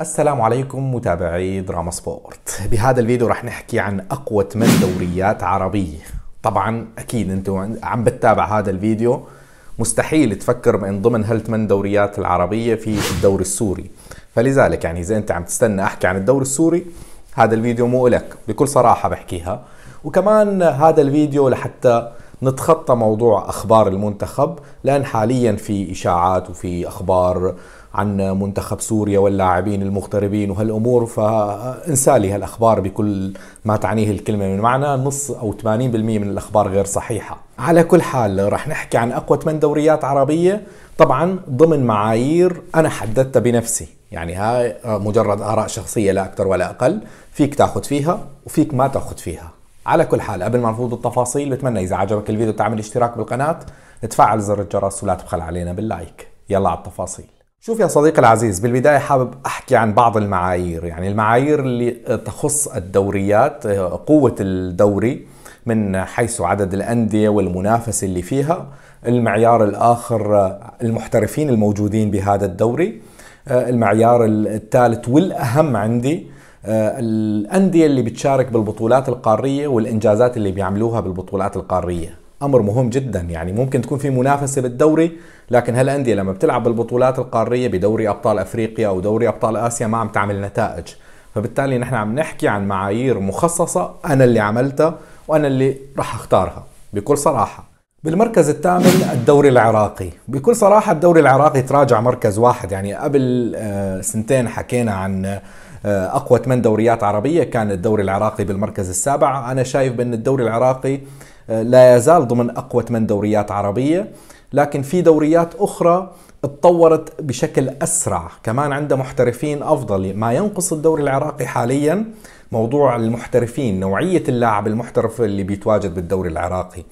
السلام عليكم متابعي دراما سبورت بهذا الفيديو رح نحكي عن اقوى 8 دوريات عربية طبعا اكيد انتم عم بتتابع هذا الفيديو مستحيل تفكر من ضمن هالثمان دوريات العربية في الدوري السوري فلذلك يعني اذا انت عم تستنى احكي عن الدوري السوري هذا الفيديو مو لك بكل صراحة بحكيها وكمان هذا الفيديو لحتى نتخطى موضوع اخبار المنتخب لان حاليا في اشاعات وفي اخبار عن منتخب سوريا واللاعبين المغتربين وهالامور فانسالي هالاخبار بكل ما تعنيه الكلمه من معنى نص او 80% من الاخبار غير صحيحه على كل حال رح نحكي عن اقوى 8 دوريات عربيه طبعا ضمن معايير انا حددتها بنفسي يعني هاي مجرد اراء شخصيه لا اكثر ولا اقل فيك تاخذ فيها وفيك ما تاخذ فيها على كل حال قبل ما نفوت التفاصيل بتمنى اذا عجبك الفيديو تعمل اشتراك بالقناه تفعل زر الجرس ولا تبخل علينا باللايك يلا على التفاصيل شوف يا صديقي العزيز بالبداية حابب أحكي عن بعض المعايير يعني المعايير اللي تخص الدوريات قوة الدوري من حيث عدد الأندية والمنافسة اللي فيها المعيار الآخر المحترفين الموجودين بهذا الدوري المعيار الثالث والأهم عندي الأندية اللي بتشارك بالبطولات القارية والإنجازات اللي بيعملوها بالبطولات القارية امر مهم جدا يعني ممكن تكون في منافسه بالدوري لكن هالانديه لما بتلعب بالبطولات القاريه بدوري ابطال افريقيا او دوري ابطال اسيا ما عم تعمل نتائج فبالتالي نحن عم نحكي عن معايير مخصصه انا اللي عملتها وانا اللي راح اختارها بكل صراحه بالمركز الثامن الدوري العراقي بكل صراحه الدوري العراقي تراجع مركز واحد يعني قبل آه، سنتين حكينا عن آه، اقوى ثمان دوريات عربيه كان الدوري العراقي بالمركز السابع انا شايف بان الدوري العراقي لا يزال ضمن اقوى ثمان دوريات عربيه لكن في دوريات اخرى تطورت بشكل اسرع كمان عندها محترفين افضل ما ينقص الدوري العراقي حاليا موضوع المحترفين نوعيه اللاعب المحترف اللي بيتواجد بالدوري العراقي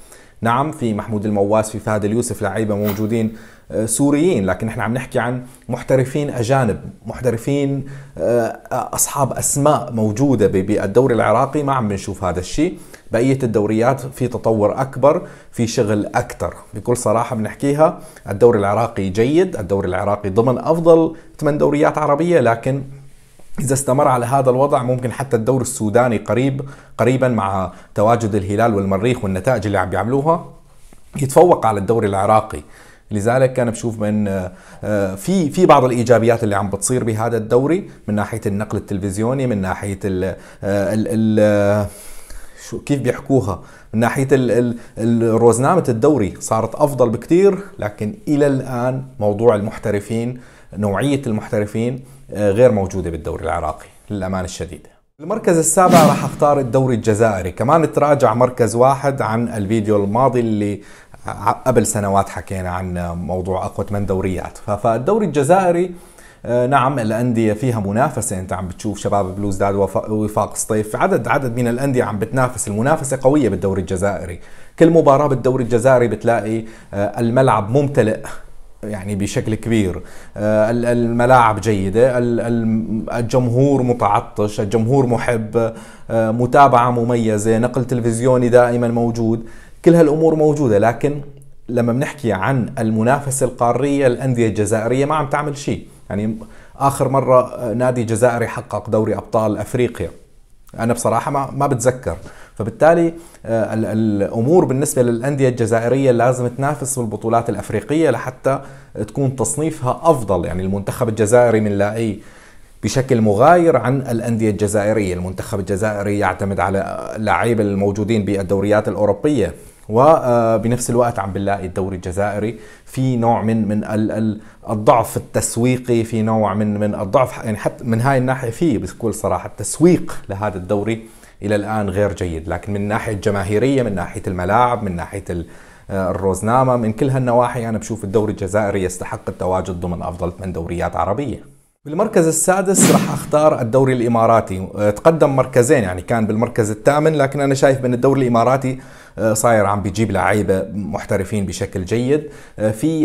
نعم في محمود المواس في فهد اليوسف لعيبه موجودين آه، سوريين لكن احنا عم نحكي عن محترفين اجانب محترفين آه، اصحاب اسماء موجوده بالدوري العراقي ما عم بنشوف هذا الشيء بقيه الدوريات في تطور اكبر في شغل اكثر بكل صراحه بنحكيها الدوري العراقي جيد الدوري العراقي ضمن افضل ثمان دوريات عربيه لكن إذا استمر على هذا الوضع ممكن حتى الدور السوداني قريب قريبا مع تواجد الهلال والمريخ والنتائج اللي عم بيعملوها يتفوق على الدوري العراقي لذلك انا بشوف من آه، في في بعض الايجابيات اللي عم بتصير بهذا الدوري من ناحيه النقل التلفزيوني من ناحيه ال آه، ال ال آه، شو كيف بيحكوها من ناحيه الروزنامه الدوري صارت افضل بكثير لكن الى الان موضوع المحترفين نوعيه المحترفين آه، غير موجوده بالدوري العراقي للامانه الشديده المركز السابع راح اختار الدوري الجزائري كمان تراجع مركز واحد عن الفيديو الماضي اللي قبل سنوات حكينا عن موضوع اقوى 8 دوريات فالدوري الجزائري آه، نعم الانديه فيها منافسه انت عم بتشوف شباب بلوزداد ووفاق سطيف عدد عدد من الانديه عم بتنافس المنافسه قويه بالدوري الجزائري كل مباراه بالدوري الجزائري بتلاقي آه، الملعب ممتلئ يعني بشكل كبير آه، الملاعب جيدة الجمهور متعطش الجمهور محب متابعة مميزة نقل تلفزيوني دائما موجود كل هالأمور موجودة لكن لما بنحكي عن المنافسة القارية الأندية الجزائرية ما عم تعمل شيء يعني اخر مره نادي جزائري حقق دوري ابطال افريقيا انا بصراحه ما ما بتذكر فبالتالي آه، الامور بالنسبه للانديه الجزائريه لازم تنافس بالبطولات الافريقيه لحتى تكون تصنيفها افضل يعني المنتخب الجزائري بنلاقيه بشكل مغاير عن الانديه الجزائريه، المنتخب الجزائري يعتمد على اللعيبه الموجودين بالدوريات الاوروبيه، وبنفس آه، الوقت عم بنلاقي الدوري الجزائري في نوع من من الضعف التسويقي في نوع من من الضعف يعني حتى من هاي الناحيه في بكل صراحه التسويق لهذا الدوري الى الان غير جيد لكن من ناحيه الجماهيريه من ناحيه الملاعب من ناحيه آه، الروزنامه من كل هالنواحي انا بشوف الدوري الجزائري يستحق التواجد ضمن افضل ثمان دوريات عربيه بالمركز السادس راح اختار الدوري الاماراتي أه، تقدم مركزين يعني كان بالمركز الثامن لكن انا شايف بان الدوري الاماراتي أه، صاير عم بيجيب لعيبه محترفين بشكل جيد أه، في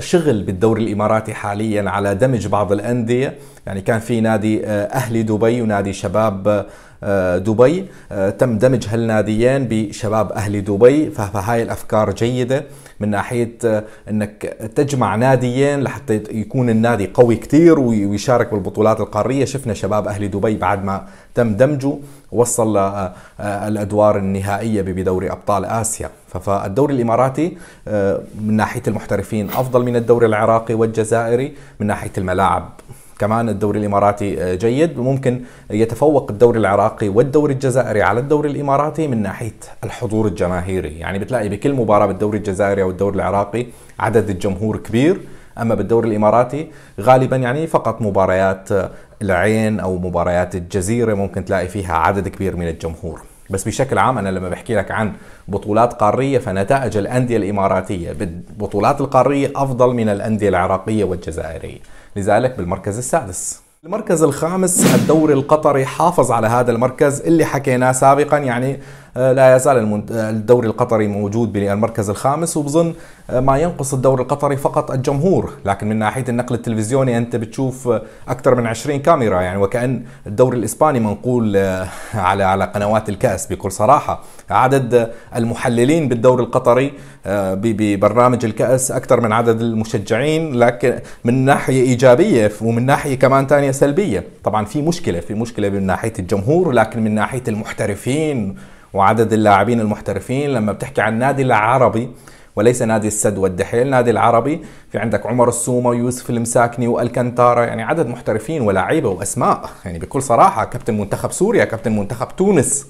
شغل بالدوري الاماراتي حاليا على دمج بعض الانديه يعني كان في نادي اهلي دبي ونادي شباب دبي تم دمج هالناديين بشباب اهلي دبي فهاي الافكار جيده من ناحيه آه، انك تجمع ناديين لحتى يكون النادي قوي كثير ويشارك بالبطولات القاريه شفنا شباب اهلي دبي بعد ما تم دمجه وصل آه، آه، الادوار النهائيه بدوري ابطال اسيا فالدوري الاماراتي من ناحيه المحترفين افضل من الدوري العراقي والجزائري من ناحيه الملاعب كمان الدوري الاماراتي آه، جيد وممكن يتفوق الدوري العراقي والدوري الجزائري على الدوري الاماراتي من ناحيه الحضور الجماهيري يعني بتلاقي بكل مباراه بالدوري الجزائري او الدوري العراقي عدد الجمهور كبير اما بالدوري الاماراتي غالبا يعني فقط مباريات آه، العين او مباريات الجزيره ممكن تلاقي فيها عدد كبير من الجمهور بس بشكل عام انا لما بحكي لك عن بطولات قاريه فنتائج الانديه الاماراتيه بالبطولات القاريه افضل من الانديه العراقيه والجزائريه لذلك بالمركز السادس المركز الخامس الدوري القطري حافظ على هذا المركز اللي حكيناه سابقا يعني آه، لا يزال آه، الدوري القطري موجود بالمركز الخامس وبظن آه، ما ينقص الدوري القطري فقط الجمهور لكن من ناحيه النقل التلفزيوني انت بتشوف اكثر من 20 كاميرا يعني وكان الدوري الاسباني منقول على على قنوات الكاس بكل صراحه عدد المحللين بالدوري القطري ببرنامج الكاس اكثر من عدد المشجعين لكن من ناحيه ايجابيه ومن ناحيه كمان ثانيه سلبيه طبعا في مشكله في مشكله من ناحيه الجمهور لكن من ناحيه المحترفين وعدد اللاعبين المحترفين لما بتحكي عن النادي العربي وليس نادي السد والدحيل نادي العربي في عندك عمر السومة ويوسف المساكني والكنتارا يعني عدد محترفين ولاعيبة وأسماء يعني بكل صراحة كابتن منتخب سوريا كابتن منتخب تونس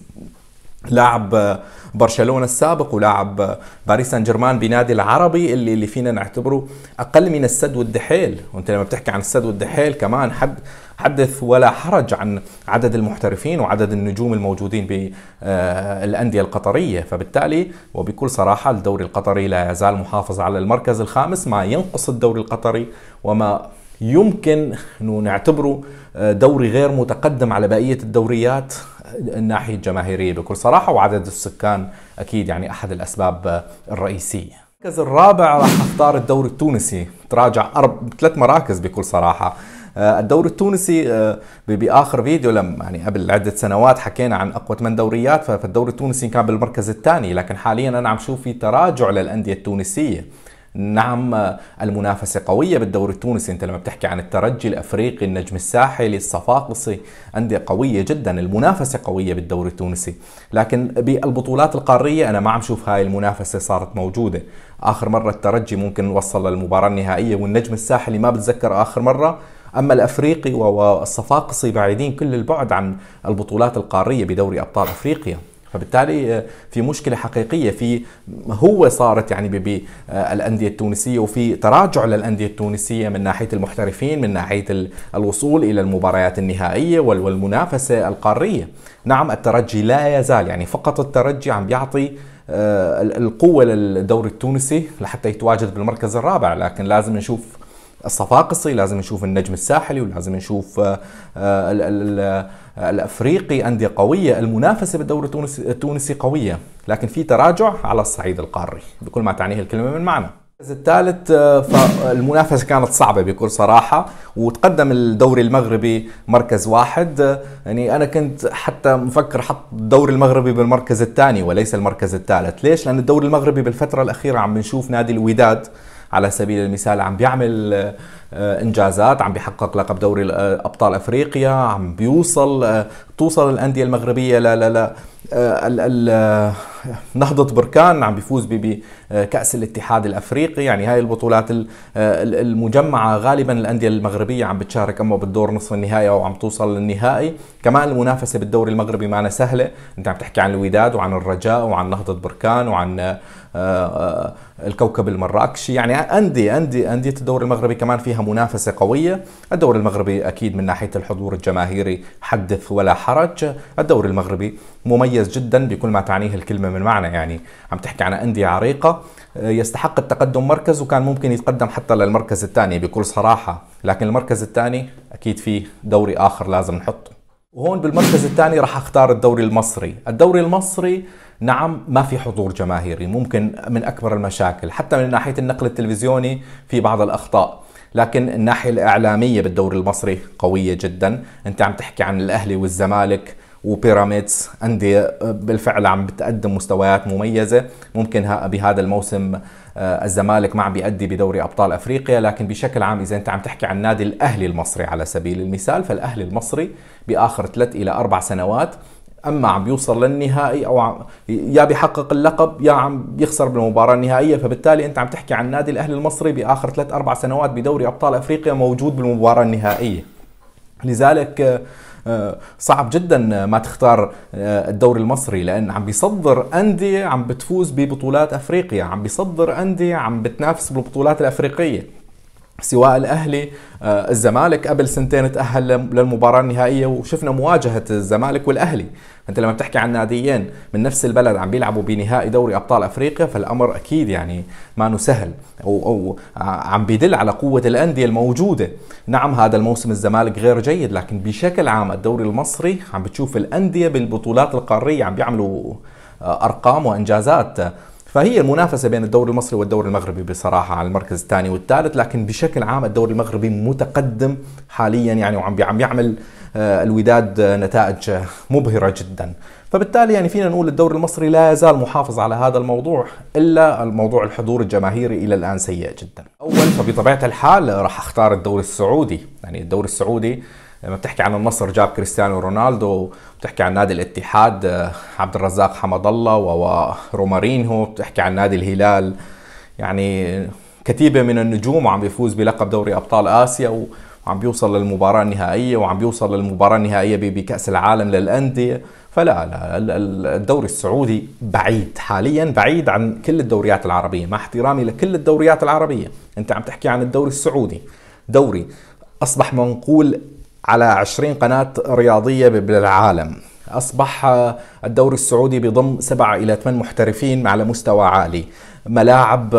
لاعب برشلونه السابق ولاعب باريس سان جيرمان بنادي العربي اللي اللي فينا نعتبره اقل من السد والدحيل، وانت لما بتحكي عن السد والدحيل كمان حد حدث ولا حرج عن عدد المحترفين وعدد النجوم الموجودين بالانديه آه، القطريه، فبالتالي وبكل صراحه الدوري القطري لا يزال محافظ على المركز الخامس، ما ينقص الدوري القطري وما يمكن انه نعتبره آه، دوري غير متقدم على بقيه الدوريات الناحية الجماهيرية بكل صراحة وعدد السكان أكيد يعني أحد الأسباب الرئيسية المركز الرابع راح اختار الدوري التونسي تراجع أرب... ثلاث مراكز بكل صراحة آه، الدوري التونسي آه، باخر فيديو لما يعني قبل عده سنوات حكينا عن اقوى ثمان دوريات فالدوري التونسي كان بالمركز الثاني لكن حاليا انا عم شوف في تراجع للانديه التونسيه نعم المنافسة قوية بالدوري التونسي انت لما بتحكي عن الترجي الافريقي النجم الساحلي الصفاقسي أندية قوية جدا المنافسة قوية بالدوري التونسي لكن بالبطولات القارية أنا ما عم شوف هاي المنافسة صارت موجودة آخر مرة الترجي ممكن وصل للمباراة النهائية والنجم الساحلي ما بتذكر آخر مرة اما الافريقي والصفاقسي بعيدين كل البعد عن البطولات القاريه بدوري ابطال افريقيا فبالتالي آه، في مشكله حقيقيه في هو صارت يعني بالانديه آه، التونسيه وفي تراجع للانديه التونسيه من ناحيه المحترفين من ناحيه الوصول الى المباريات النهائيه والمنافسه القاريه نعم الترجي لا يزال يعني فقط الترجي عم بيعطي آه، القوه للدوري التونسي لحتى يتواجد بالمركز الرابع لكن لازم نشوف الصفاقسي لازم نشوف النجم الساحلي ولازم نشوف الافريقي انديه قويه المنافسه بالدوري التونسي التونسي قويه لكن في تراجع على الصعيد القاري بكل ما تعنيه الكلمه من معنى المركز الثالث آه، فالمنافسه كانت صعبه بكل صراحه وتقدم الدوري المغربي مركز واحد آه، يعني انا كنت حتى مفكر حط الدوري المغربي بالمركز الثاني وليس المركز الثالث ليش لان الدوري المغربي بالفتره الاخيره عم نشوف نادي الوداد على سبيل المثال عم بيعمل آه، انجازات عم بيحقق لقب دوري آه، ابطال افريقيا عم بيوصل آه، توصل الانديه المغربيه لا لا لا نهضة بركان عم بيفوز بكأس الاتحاد الأفريقي يعني هاي البطولات المجمعة غالبا الأندية المغربية عم بتشارك أما بالدور نصف النهائي أو عم توصل للنهائي كمان المنافسة بالدوري المغربي معنا سهلة أنت عم تحكي عن الوداد وعن الرجاء وعن نهضة بركان وعن آه، آه، الكوكب المراكشي يعني أندية أندية أندية الدوري المغربي كمان فيها منافسة قوية الدوري المغربي أكيد من ناحية الحضور الجماهيري حدث ولا حرج الدوري المغربي مميز جدا بكل ما تعنيه الكلمة بالمعنى من معنى يعني عم تحكي عن أندية عريقة آه، يستحق التقدم مركز وكان ممكن يتقدم حتى للمركز الثاني بكل صراحة لكن المركز الثاني أكيد فيه دوري آخر لازم نحطه وهون بالمركز الثاني راح اختار الدوري المصري الدوري المصري نعم ما في حضور جماهيري ممكن من أكبر المشاكل حتى من ناحية النقل التلفزيوني في بعض الأخطاء لكن الناحية الإعلامية بالدوري المصري قوية جدا أنت عم تحكي عن الأهلي والزمالك وبيراميدز أندية آه، بالفعل عم بتقدم مستويات مميزة ممكن بهذا الموسم آه، الزمالك ما عم بيأدي بدوري أبطال أفريقيا لكن بشكل عام إذا أنت عم تحكي عن نادي الأهلي المصري على سبيل المثال فالأهلي المصري بآخر ثلاث إلى أربع سنوات اما عم بيوصل للنهائي او عم يا بيحقق اللقب يا عم بيخسر بالمباراه النهائيه فبالتالي انت عم تحكي عن نادي الاهلي المصري باخر ثلاث اربع سنوات بدوري ابطال افريقيا موجود بالمباراه النهائيه لذلك آه، آه، صعب جدا ما تختار آه، الدوري المصري لان عم بيصدر انديه عم بتفوز ببطولات افريقيا عم بيصدر انديه عم بتنافس بالبطولات الافريقيه سواء الاهلي آه، الزمالك قبل سنتين تاهل للمباراه النهائيه وشفنا مواجهه الزمالك والاهلي انت لما بتحكي عن ناديين من نفس البلد عم بيلعبوا بنهائي دوري ابطال افريقيا فالامر اكيد يعني ما سهل او آه، عم بيدل على قوه الانديه الموجوده نعم هذا الموسم الزمالك غير جيد لكن بشكل عام الدوري المصري عم بتشوف الانديه بالبطولات القاريه عم بيعملوا آه، ارقام وانجازات فهي المنافسه بين الدوري المصري والدوري المغربي بصراحه على المركز الثاني والثالث لكن بشكل عام الدوري المغربي متقدم حاليا يعني وعم بيعمل آه، الوداد آه، نتائج آه، مبهرة جدا فبالتالي يعني فينا نقول الدوري المصري لا يزال محافظ على هذا الموضوع الا الموضوع الحضور الجماهيري الى الان سيء جدا. اول فبطبيعه الحال راح اختار الدوري السعودي، يعني الدوري السعودي لما بتحكي عن النصر جاب كريستيانو رونالدو، بتحكي عن نادي الاتحاد عبد الرزاق حمد الله ورومارينهو، بتحكي عن نادي الهلال يعني كتيبه من النجوم وعم بيفوز بلقب دوري ابطال اسيا و وعم بيوصل للمباراة النهائية وعم بيوصل للمباراة النهائية بكأس العالم للأندية فلا لا الدوري السعودي بعيد حاليا بعيد عن كل الدوريات العربية مع احترامي لكل الدوريات العربية أنت عم تحكي عن الدوري السعودي دوري أصبح منقول على 20 قناة رياضية بالعالم أصبح الدوري السعودي بضم سبعة إلى ثمان محترفين على مستوى عالي ملاعب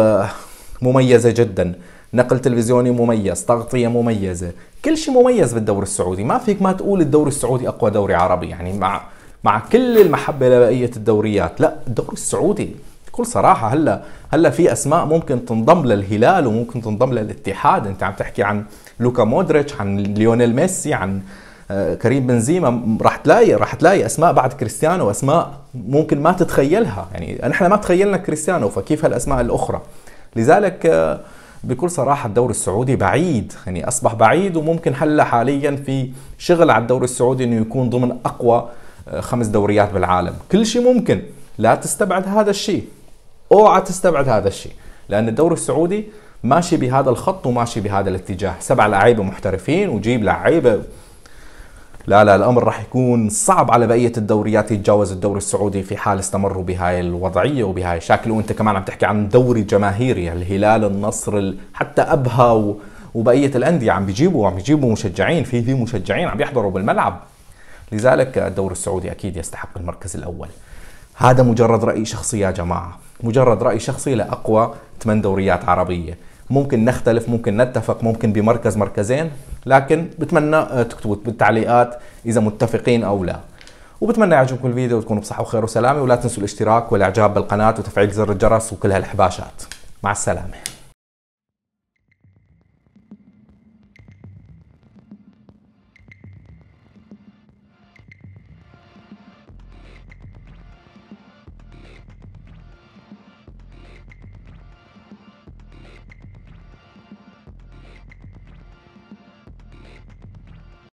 مميزة جداً نقل تلفزيوني مميز تغطيه مميزه كل شيء مميز بالدوري السعودي ما فيك ما تقول الدوري السعودي اقوى دوري عربي يعني مع مع كل المحبه لبقيه الدوريات لا الدوري السعودي بكل صراحه هلا هلا في اسماء ممكن تنضم للهلال وممكن تنضم للاتحاد انت عم تحكي عن لوكا مودريتش عن ليونيل ميسي عن آه، كريم بنزيما راح تلاقي راح تلاقي اسماء بعد كريستيانو اسماء ممكن ما تتخيلها يعني نحن ما تخيلنا كريستيانو فكيف هالاسماء الاخرى لذلك آه، بكل صراحه الدوري السعودي بعيد يعني اصبح بعيد وممكن هلا حاليا في شغل على الدوري السعودي انه يكون ضمن اقوى آه، خمس دوريات بالعالم كل شيء ممكن لا تستبعد هذا الشيء اوعى تستبعد هذا الشيء لان الدوري السعودي ماشي بهذا الخط وماشي بهذا الاتجاه سبع لعيبه محترفين وجيب لعيبه لا لا الامر راح يكون صعب على بقيه الدوريات يتجاوز الدوري السعودي في حال استمروا بهاي الوضعيه وبهاي الشكل وانت كمان عم تحكي عن دوري جماهيري الهلال النصر حتى ابها وبقيه الانديه عم بيجيبوا عم بيجيبوا مشجعين في في مشجعين عم يحضروا بالملعب لذلك الدوري السعودي اكيد يستحق المركز الاول هذا مجرد راي شخصي يا جماعه مجرد راي شخصي لاقوى ثمان دوريات عربيه ممكن نختلف ممكن نتفق ممكن بمركز مركزين لكن بتمنى آه، تكتبوا بالتعليقات اذا متفقين او لا وبتمنى يعجبكم الفيديو وتكونوا بصحه وخير وسلامه ولا تنسوا الاشتراك والاعجاب بالقناه وتفعيل زر الجرس وكل هالحباشات مع السلامه